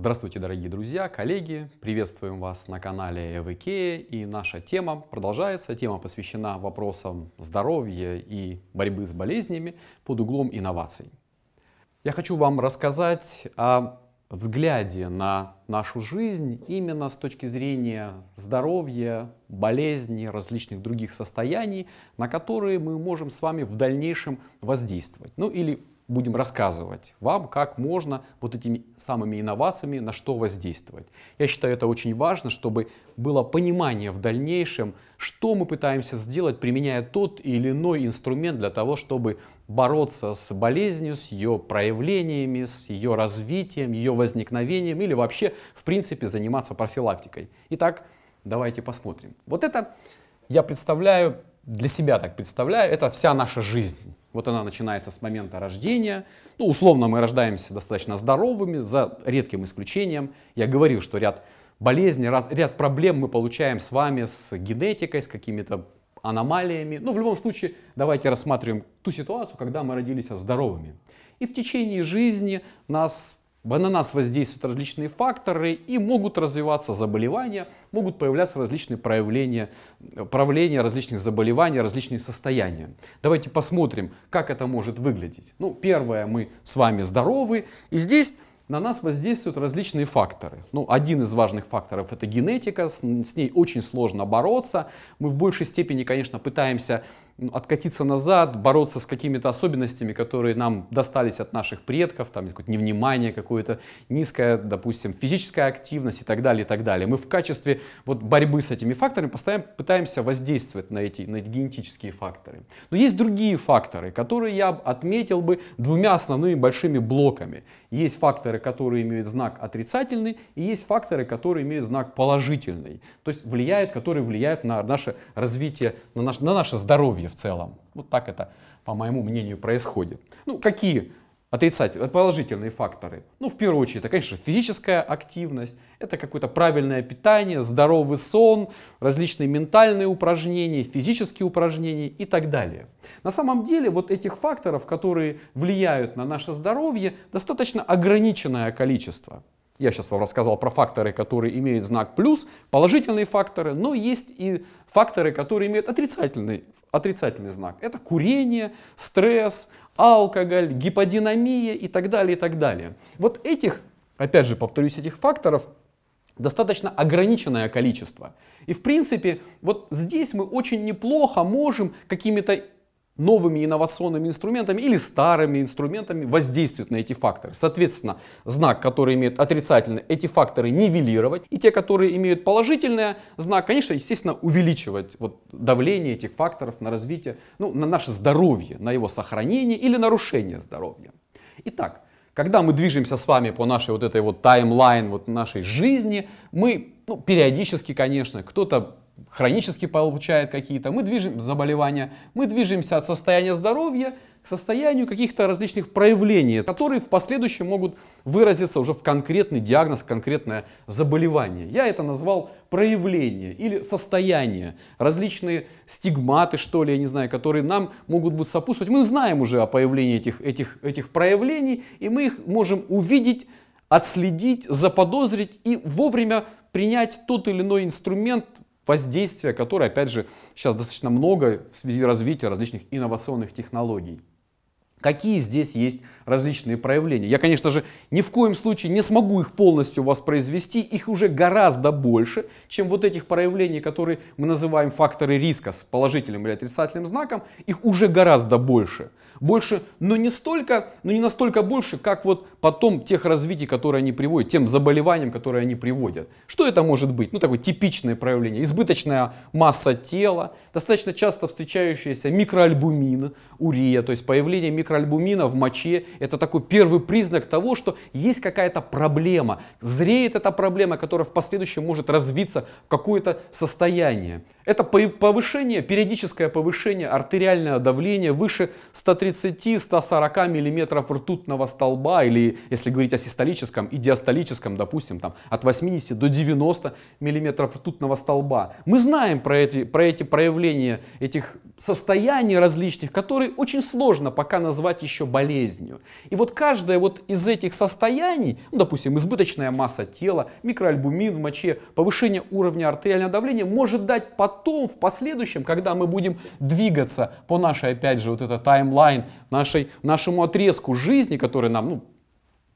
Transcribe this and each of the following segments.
Здравствуйте, дорогие друзья, коллеги! Приветствуем вас на канале ЭВК и наша тема продолжается. Тема посвящена вопросам здоровья и борьбы с болезнями под углом инноваций. Я хочу вам рассказать о взгляде на нашу жизнь именно с точки зрения здоровья, болезни, различных других состояний, на которые мы можем с вами в дальнейшем воздействовать. Ну или будем рассказывать вам, как можно вот этими самыми инновациями на что воздействовать. Я считаю это очень важно, чтобы было понимание в дальнейшем, что мы пытаемся сделать, применяя тот или иной инструмент для того, чтобы бороться с болезнью, с ее проявлениями, с ее развитием, ее возникновением или вообще, в принципе, заниматься профилактикой. Итак, давайте посмотрим. Вот это я представляю, для себя так представляю, это вся наша жизнь. Вот она начинается с момента рождения. Ну, условно, мы рождаемся достаточно здоровыми, за редким исключением. Я говорил, что ряд болезней, раз, ряд проблем мы получаем с вами с генетикой, с какими-то аномалиями. Но ну, в любом случае, давайте рассматриваем ту ситуацию, когда мы родились здоровыми. И в течение жизни нас в ананас воздействуют различные факторы и могут развиваться заболевания, могут появляться различные проявления, проявления различных заболеваний, различные состояния. Давайте посмотрим, как это может выглядеть. Ну, первое, мы с вами здоровы, и здесь на нас воздействуют различные факторы. Ну, один из важных факторов это генетика, с, с ней очень сложно бороться. Мы в большей степени, конечно, пытаемся откатиться назад, бороться с какими-то особенностями, которые нам достались от наших предков, там какое-то невнимание, какое-то низкая, допустим, физическая активность и так далее, и так далее. Мы в качестве вот борьбы с этими факторами постоянно пытаемся воздействовать на эти, на эти генетические факторы. Но есть другие факторы, которые я отметил бы двумя основными большими блоками. Есть факторы факторы, которые имеют знак отрицательный, и есть факторы, которые имеют знак положительный. То есть влияет, которые влияют на наше развитие, на наше, на наше здоровье в целом. Вот так это, по моему мнению, происходит. Ну, какие отрицательные, положительные факторы. Ну, в первую очередь, это, конечно, физическая активность, это какое-то правильное питание, здоровый сон, различные ментальные упражнения, физические упражнения и так далее. На самом деле, вот этих факторов, которые влияют на наше здоровье, достаточно ограниченное количество. Я сейчас вам рассказал про факторы, которые имеют знак плюс, положительные факторы, но есть и факторы, которые имеют отрицательный, отрицательный знак. Это курение, стресс, алкоголь, гиподинамия и так далее, и так далее. Вот этих, опять же, повторюсь, этих факторов достаточно ограниченное количество. И в принципе, вот здесь мы очень неплохо можем какими-то новыми инновационными инструментами или старыми инструментами воздействует на эти факторы. Соответственно, знак, который имеет отрицательный, эти факторы нивелировать. И те, которые имеют положительный знак, конечно, естественно, увеличивать вот давление этих факторов на развитие, ну, на наше здоровье, на его сохранение или нарушение здоровья. Итак, когда мы движемся с вами по нашей вот этой вот таймлайн вот нашей жизни, мы ну, периодически, конечно, кто-то хронически получает какие-то, мы движем заболевания, мы движемся от состояния здоровья к состоянию каких-то различных проявлений, которые в последующем могут выразиться уже в конкретный диагноз, конкретное заболевание. Я это назвал проявление или состояние, различные стигматы, что ли, я не знаю, которые нам могут быть сопутствовать. Мы знаем уже о появлении этих, этих, этих проявлений, и мы их можем увидеть, отследить, заподозрить и вовремя принять тот или иной инструмент воздействия, которое, опять же, сейчас достаточно много в связи развития различных инновационных технологий. Какие здесь есть различные проявления? Я, конечно же, ни в коем случае не смогу их полностью воспроизвести, их уже гораздо больше, чем вот этих проявлений, которые мы называем факторы риска с положительным или отрицательным знаком, их уже гораздо больше. Больше, но не столько, но не настолько больше, как вот потом тех развитий, которые они приводят, тем заболеваниям, которые они приводят. Что это может быть? Ну, такое типичное проявление. Избыточная масса тела, достаточно часто встречающиеся микроальбумин, урия, то есть появление микроальбумина микроальбумина в моче. Это такой первый признак того, что есть какая-то проблема. Зреет эта проблема, которая в последующем может развиться в какое-то состояние. Это повышение, периодическое повышение артериального давления выше 130-140 мм ртутного столба, или если говорить о систолическом и диастолическом, допустим, там, от 80 до 90 мм ртутного столба. Мы знаем про эти, про эти проявления этих состояний различных, которые очень сложно пока назвать назвать еще болезнью. И вот каждое вот из этих состояний, ну, допустим, избыточная масса тела, микроальбумин в моче, повышение уровня артериального давления, может дать потом, в последующем, когда мы будем двигаться по нашей, опять же, вот это таймлайн, нашей, нашему отрезку жизни, который нам, ну,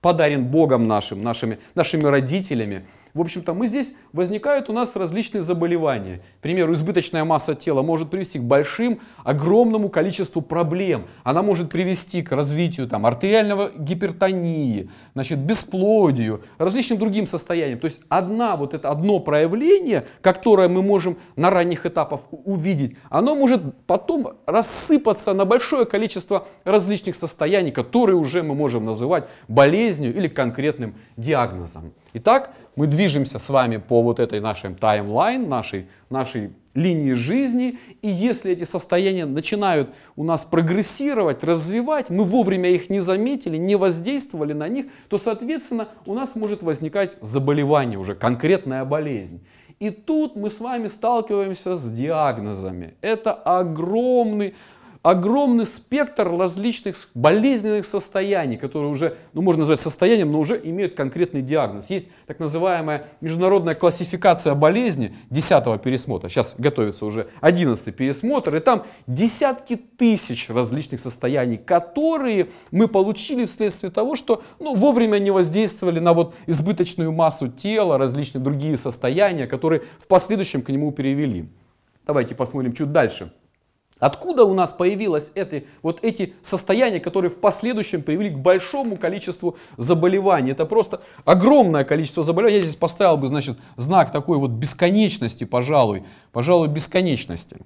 подарен Богом нашим, нашими, нашими родителями, в общем-то, мы здесь возникают у нас различные заболевания. К примеру, избыточная масса тела может привести к большим, огромному количеству проблем. Она может привести к развитию там, артериального гипертонии, значит, бесплодию, различным другим состояниям. То есть одна, вот это одно проявление, которое мы можем на ранних этапах увидеть, оно может потом рассыпаться на большое количество различных состояний, которые уже мы можем называть болезнью или конкретным диагнозом. Итак, мы движемся с вами по вот этой нашей таймлайн, нашей, нашей линии жизни, и если эти состояния начинают у нас прогрессировать, развивать, мы вовремя их не заметили, не воздействовали на них, то, соответственно, у нас может возникать заболевание уже, конкретная болезнь. И тут мы с вами сталкиваемся с диагнозами. Это огромный огромный спектр различных болезненных состояний, которые уже, ну можно назвать состоянием, но уже имеют конкретный диагноз. Есть так называемая международная классификация болезни 10 пересмотра. Сейчас готовится уже 11 пересмотр, и там десятки тысяч различных состояний, которые мы получили вследствие того, что ну, вовремя не воздействовали на вот избыточную массу тела, различные другие состояния, которые в последующем к нему перевели. Давайте посмотрим чуть дальше. Откуда у нас появилось эти вот эти состояния, которые в последующем привели к большому количеству заболеваний? Это просто огромное количество заболеваний. Я здесь поставил бы, значит, знак такой вот бесконечности, пожалуй, пожалуй, бесконечности.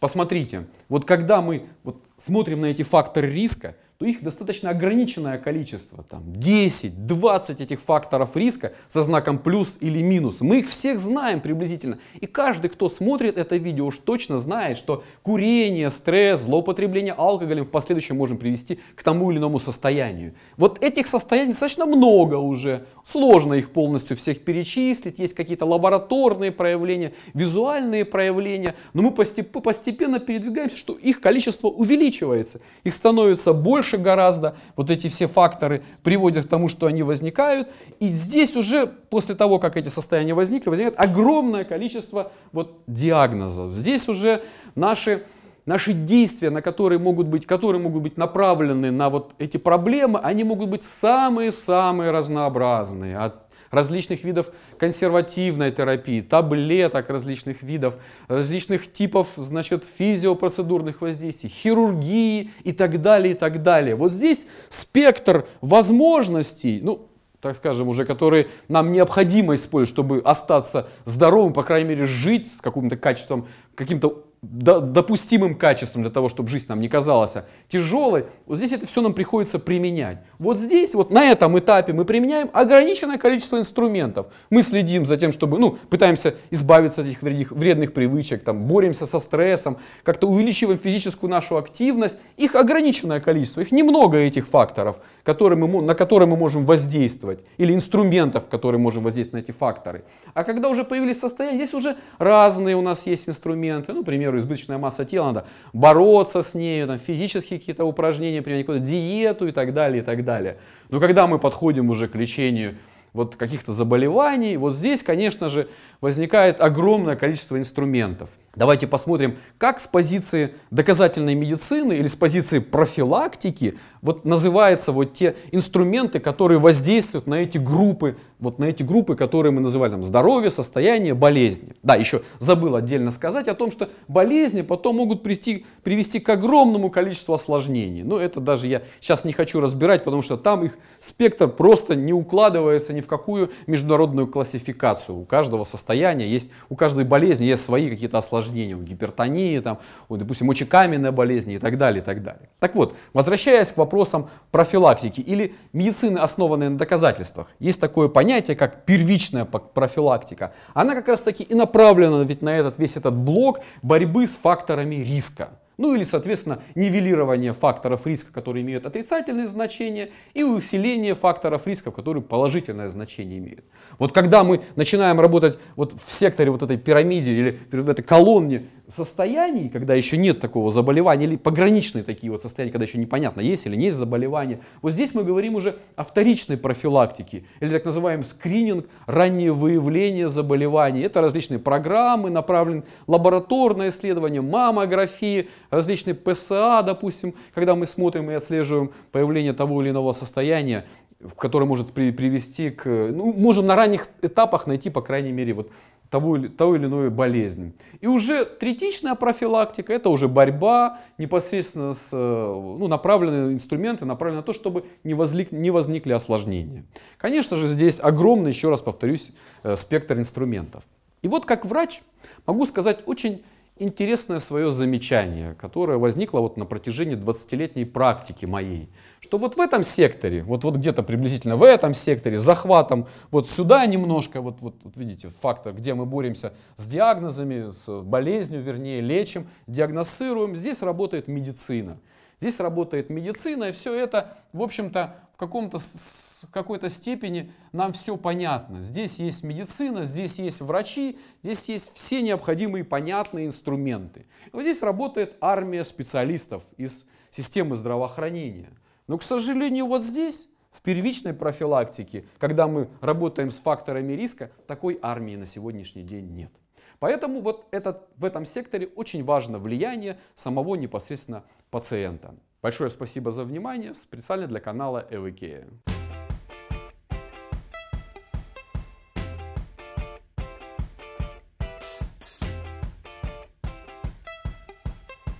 Посмотрите, вот когда мы вот смотрим на эти факторы риска, то их достаточно ограниченное количество, там 10-20 этих факторов риска со знаком плюс или минус. Мы их всех знаем приблизительно. И каждый, кто смотрит это видео, уж точно знает, что курение, стресс, злоупотребление алкоголем в последующем можем привести к тому или иному состоянию. Вот этих состояний достаточно много уже. Сложно их полностью всех перечислить. Есть какие-то лабораторные проявления, визуальные проявления. Но мы постепенно передвигаемся, что их количество увеличивается. Их становится больше дорожек гораздо. Вот эти все факторы приводят к тому, что они возникают. И здесь уже после того, как эти состояния возникли, возникает огромное количество вот диагнозов. Здесь уже наши наши действия, на которые могут быть, которые могут быть направлены на вот эти проблемы, они могут быть самые-самые разнообразные. От различных видов консервативной терапии, таблеток различных видов, различных типов, значит, физиопроцедурных воздействий, хирургии и так далее, и так далее. Вот здесь спектр возможностей, ну, так скажем, уже которые нам необходимо использовать, чтобы остаться здоровым, по крайней мере, жить с каким-то качеством, каким-то допустимым качеством для того, чтобы жизнь нам не казалась тяжелой, вот здесь это все нам приходится применять. Вот здесь, вот на этом этапе мы применяем ограниченное количество инструментов. Мы следим за тем, чтобы, ну, пытаемся избавиться от этих вредных, вредных привычек, там, боремся со стрессом, как-то увеличиваем физическую нашу активность. Их ограниченное количество, их немного этих факторов, которые мы, на которые мы можем воздействовать, или инструментов, которые можем воздействовать на эти факторы. А когда уже появились состояния, здесь уже разные у нас есть инструменты, ну, например, примеру, избыточная масса тела, надо бороться с нею, там, физические какие-то упражнения, принимать какую-то диету и так далее, и так далее. Но когда мы подходим уже к лечению вот каких-то заболеваний, вот здесь, конечно же, возникает огромное количество инструментов. Давайте посмотрим, как с позиции доказательной медицины или с позиции профилактики вот называются вот те инструменты, которые воздействуют на эти группы, вот на эти группы, которые мы называли там здоровье, состояние, болезни. Да, еще забыл отдельно сказать о том, что болезни потом могут прийти, привести к огромному количеству осложнений. Но это даже я сейчас не хочу разбирать, потому что там их спектр просто не укладывается ни в какую международную классификацию. У каждого состояния есть, у каждой болезни есть свои какие-то осложнения осложнения, гипертонии, там, у, допустим, мочекаменной болезни и так далее, и так далее. Так вот, возвращаясь к вопросам профилактики или медицины, основанной на доказательствах, есть такое понятие, как первичная профилактика. Она как раз таки и направлена ведь на этот весь этот блок борьбы с факторами риска. Ну или, соответственно, нивелирование факторов риска, которые имеют отрицательное значение, и усиление факторов риска, которые положительное значение имеют. Вот когда мы начинаем работать вот в секторе вот этой пирамиде или в этой колонне состояний, когда еще нет такого заболевания, или пограничные такие вот состояния, когда еще непонятно, есть или не есть заболевание. Вот здесь мы говорим уже о вторичной профилактике, или так называемый скрининг, раннее выявление заболеваний. Это различные программы, направлены лабораторное исследование, маммографии, различные ПСА, допустим, когда мы смотрим и отслеживаем появление того или иного состояния, в которое может привести к... Ну, можем на ранних этапах найти, по крайней мере, вот того или, того или иной болезни. И уже третичная профилактика – это уже борьба непосредственно с, э, ну, направленные инструменты, направлены на то, чтобы не, возлик, не возникли осложнения. Конечно же, здесь огромный, еще раз повторюсь, э, спектр инструментов. И вот как врач могу сказать очень интересное свое замечание, которое возникло вот на протяжении 20-летней практики моей, что вот в этом секторе, вот, вот где-то приблизительно в этом секторе, захватом вот сюда немножко, вот, вот, вот видите, фактор, где мы боремся с диагнозами, с болезнью, вернее, лечим, диагностируем, здесь работает медицина. Здесь работает медицина, и все это, в общем-то, в каком-то в какой-то степени нам все понятно. Здесь есть медицина, здесь есть врачи, здесь есть все необходимые понятные инструменты. И вот здесь работает армия специалистов из системы здравоохранения. Но, к сожалению, вот здесь, в первичной профилактике, когда мы работаем с факторами риска, такой армии на сегодняшний день нет. Поэтому вот этот, в этом секторе очень важно влияние самого непосредственно пациента. Большое спасибо за внимание. Специально для канала Эвикея.